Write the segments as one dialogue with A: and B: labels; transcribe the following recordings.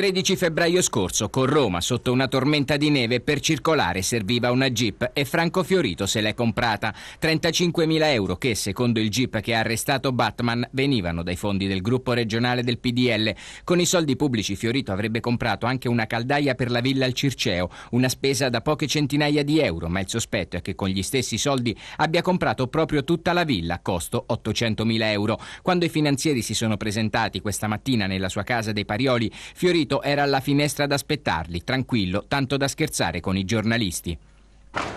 A: 13 febbraio scorso, con Roma sotto una tormenta di neve, per circolare serviva una Jeep e Franco Fiorito se l'è comprata. 35.000 euro che, secondo il Jeep che ha arrestato Batman, venivano dai fondi del gruppo regionale del PDL. Con i soldi pubblici Fiorito avrebbe comprato anche una caldaia per la villa al Circeo, una spesa da poche centinaia di euro, ma il sospetto è che con gli stessi soldi abbia comprato proprio tutta la villa, costo 800.000 euro. Quando i finanzieri si sono presentati questa mattina nella sua casa dei Parioli, Fiorito subito era alla finestra ad aspettarli, tranquillo, tanto da scherzare con i giornalisti.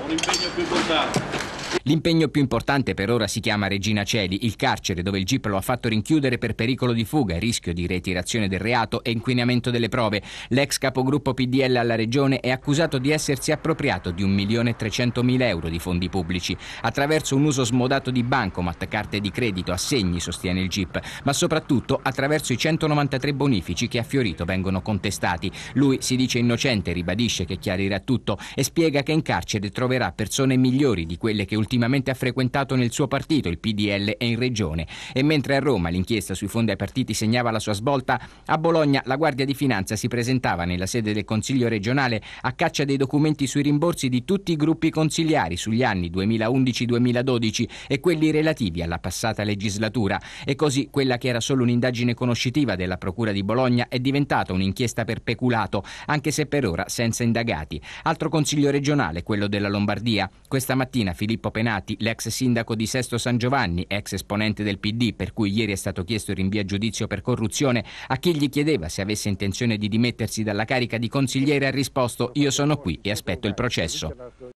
B: Un impegno più importante.
A: L'impegno più importante per ora si chiama Regina Celi, il carcere dove il GIP lo ha fatto rinchiudere per pericolo di fuga, rischio di retirazione del reato e inquinamento delle prove. L'ex capogruppo PDL alla regione è accusato di essersi appropriato di 1.300.000 euro di fondi pubblici attraverso un uso smodato di bancomat, carte di credito, assegni, sostiene il GIP, ma soprattutto attraverso i 193 bonifici che a Fiorito vengono contestati. Lui si dice innocente, ribadisce che chiarirà tutto e spiega che in carcere troverà persone migliori di quelle che ultimamente ha frequentato nel suo partito, il PDL, e in regione. E mentre a Roma l'inchiesta sui fondi ai partiti segnava la sua svolta, a Bologna la Guardia di Finanza si presentava nella sede del Consiglio regionale a caccia dei documenti sui rimborsi di tutti i gruppi consigliari sugli anni 2011-2012 e quelli relativi alla passata legislatura. E così quella che era solo un'indagine conoscitiva della Procura di Bologna è diventata un'inchiesta per peculato, anche se per ora senza indagati. Altro Consiglio regionale, quello della Lombardia. Questa mattina Filippo Penati, l'ex sindaco di Sesto San Giovanni, ex esponente del PD, per cui ieri è stato chiesto il rinvio a giudizio per corruzione, a chi gli chiedeva se avesse intenzione di dimettersi dalla carica di consigliere ha risposto io sono qui e aspetto il processo.